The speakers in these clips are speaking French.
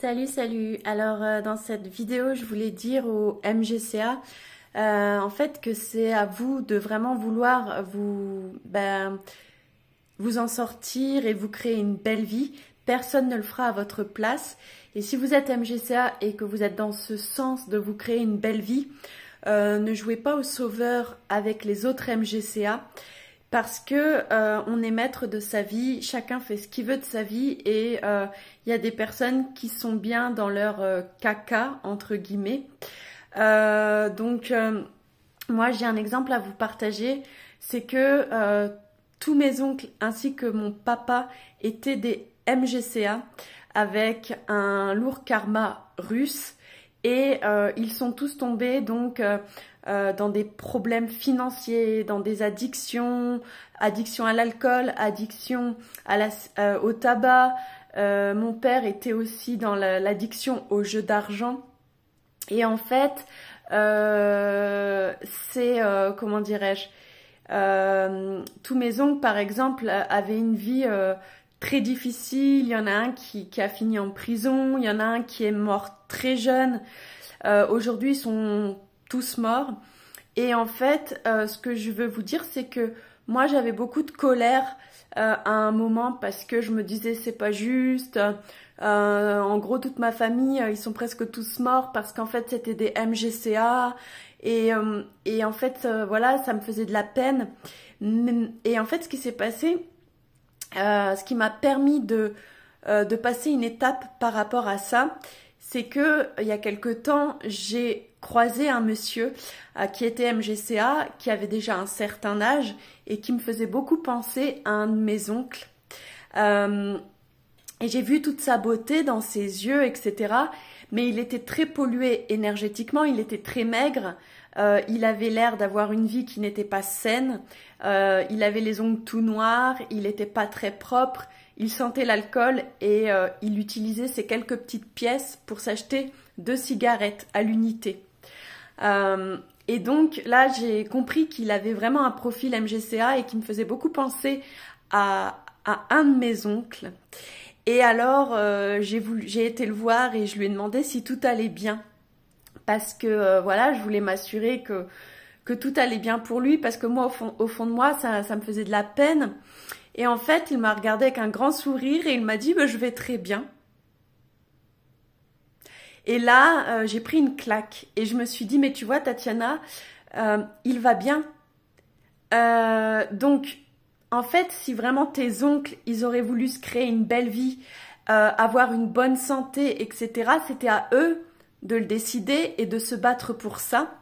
Salut, salut. Alors euh, dans cette vidéo, je voulais dire au MGCA euh, en fait que c'est à vous de vraiment vouloir vous ben, vous en sortir et vous créer une belle vie. Personne ne le fera à votre place. Et si vous êtes MGCA et que vous êtes dans ce sens de vous créer une belle vie, euh, ne jouez pas au sauveur avec les autres MGCA parce que euh, on est maître de sa vie, chacun fait ce qu'il veut de sa vie et euh, il y a des personnes qui sont bien dans leur euh, caca entre guillemets. donc moi j'ai un exemple à vous partager, c'est que tous mes oncles ainsi que mon papa étaient des MGCA avec un lourd karma russe et euh, ils sont tous tombés donc euh, euh, dans des problèmes financiers, dans des addictions, addiction à l'alcool, addiction au tabac. mon père était aussi dans l'addiction au jeu d'argent. Et en fait, c'est comment dirais-je tous mes oncles, par exemple, avaient une vie très difficile. Il y en a un qui, qui, a fini en prison, il y en a un qui est mort très jeune. Euh, aujourd'hui, ils sont tous morts. Et en fait, euh, ce que je veux vous dire, c'est que moi, j'avais beaucoup de colère euh, à un moment parce que je me disais, c'est pas juste. en gros, toute ma famille, ils sont presque tous morts parce qu'en fait, c'était des MGCA. Et, et en fait, voilà, ça me faisait de la peine. Et en fait, ce qui s'est passé, euh, ce qui m'a permis euh, de, passer une étape par rapport à ça, c'est que il y a quelque temps, j'ai croisé un monsieur euh, qui était MGCA, qui avait déjà un certain âge et qui me faisait beaucoup penser à un de mes oncles. Et j'ai vu toute sa beauté dans ses yeux, etc. Mais il était très pollué énergétiquement, il était très maigre, euh, il avait l'air d'avoir une vie qui n'était pas saine, euh, il avait les ongles tout noirs, il n'était pas très propre, il sentait l'alcool et euh, il utilisait ses quelques petites pièces pour s'acheter deux cigarettes à l'unité. Euh, et donc là, j'ai compris qu'il avait vraiment un profil MGCA et qui me faisait beaucoup penser à, à un de mes oncles. Et alors, euh, j'ai, été le voir et je lui ai demandé si tout allait bien. Parce que, euh, voilà, je voulais m'assurer que, tout allait bien pour lui. Parce que moi, au fond, de moi, ça, me faisait de la peine. Et en fait, il m'a regardé avec un grand sourire et il m'a dit bah, Je vais très bien. Et là, euh, j'ai pris une claque et je me suis dit Mais tu vois, Tatiana, il va bien. donc, en fait, si vraiment tes oncles, ils auraient voulu se créer une belle vie, euh, avoir une bonne santé, etc., c'était à eux de le décider et de se battre pour ça.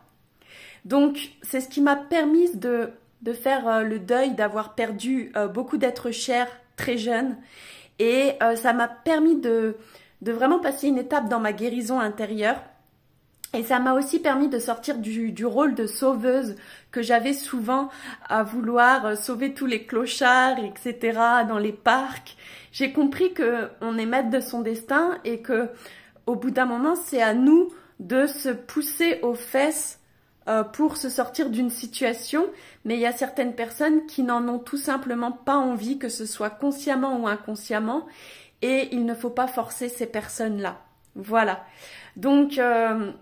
Donc, c'est ce qui m'a permis de, de faire euh, le deuil d'avoir perdu euh, beaucoup d'êtres chers très jeunes Et ça m'a permis de, de vraiment passer une étape dans ma guérison intérieure et ça m'a aussi permis de sortir du, rôle de sauveuse que j'avais souvent à vouloir euh, sauver tous les clochards, etc., dans les parcs. J'ai compris que on est maître de son destin et que, au bout d'un moment, c'est à nous de se pousser aux fesses euh, pour se sortir d'une situation. Mais il y a certaines personnes qui n'en ont tout simplement pas envie, que ce soit consciemment ou inconsciemment, et il ne faut pas forcer ces personnes-là. Voilà. Donc euh,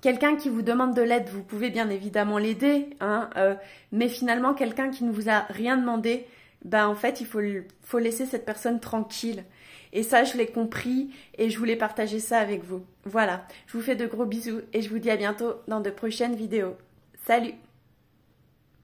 Quelqu'un qui vous demande de l'aide, vous pouvez bien évidemment l'aider, hein, euh, mais finalement quelqu'un qui ne vous a rien demandé, ben en fait il faut, faut laisser cette personne tranquille. Et ça je l'ai compris et je voulais partager ça avec vous. Voilà, je vous fais de gros bisous et je vous dis à bientôt dans de prochaines vidéos. Salut